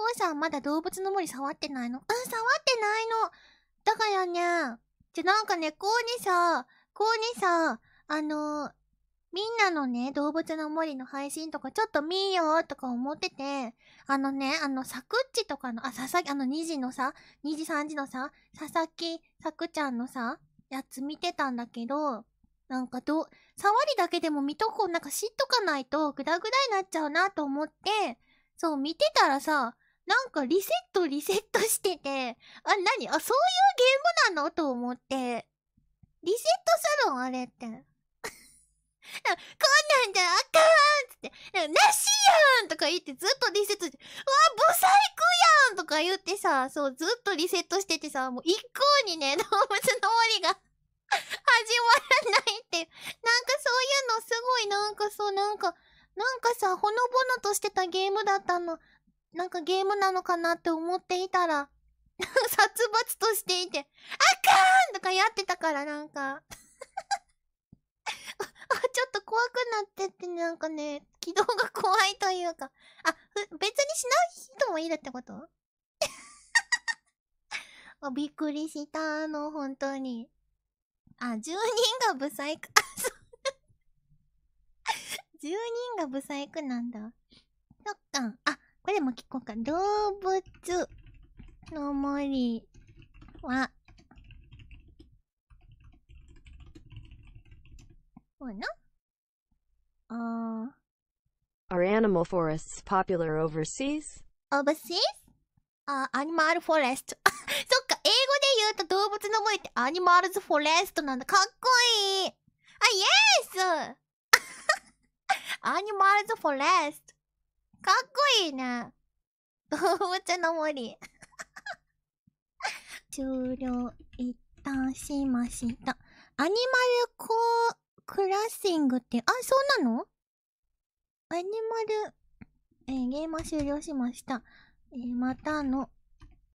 コウさんまだ動物の森触ってないのうん、触ってないの。だからね、じゃなんかね、こうにさ、こうにさ、あのー、みんなのね、動物の森の配信とかちょっと見ようとか思ってて、あのね、あの、さくっちとかの、あ、ささあの、2時のさ、2時3時のさ、ささき、さくちゃんのさ、やつ見てたんだけど、なんかど、触りだけでも見とこう、なんか知っとかないとグダグダになっちゃうなと思って、そう見てたらさ、なんかリセットリセットしてて、あ、なにあ、そういうゲームなのと思って。リセットするんあれって。こんなんじゃあかんつって、なしやんとか言ってずっとリセットして、わあ、ブサイクやんとか言ってさ、そう、ずっとリセットしててさ、もう一向にね、動物の森が 始まらないってなんかそういうのすごい、なんかそう、なんか、なんかさ、ほのぼのとしてたゲームだったの。なんかゲームなのかなって思っていたら 殺伐としていて、あかーんとかやってたからなんか ちょっと怖くなってってなんかね、軌道が怖いというか。あ、別にしない人もいるってこと あびっくりしたの、本当に。あ、住人がブサイク、あ、そう。1人がブサイクなんだ。そっか。あ、これも聞こうか。動物の森は、このあ Are animal forests popular overseas? Overseas? あ、animal forest. そっか、英語で言うと動物の森って animals forest なんだ。かっこいい。あ、イエス animals forest. かっこいいね。動物の森終了。一旦しました。アニマルコークラッシングって、あ、そうなのアニマル、えー、ゲーム終了しました。えー、またの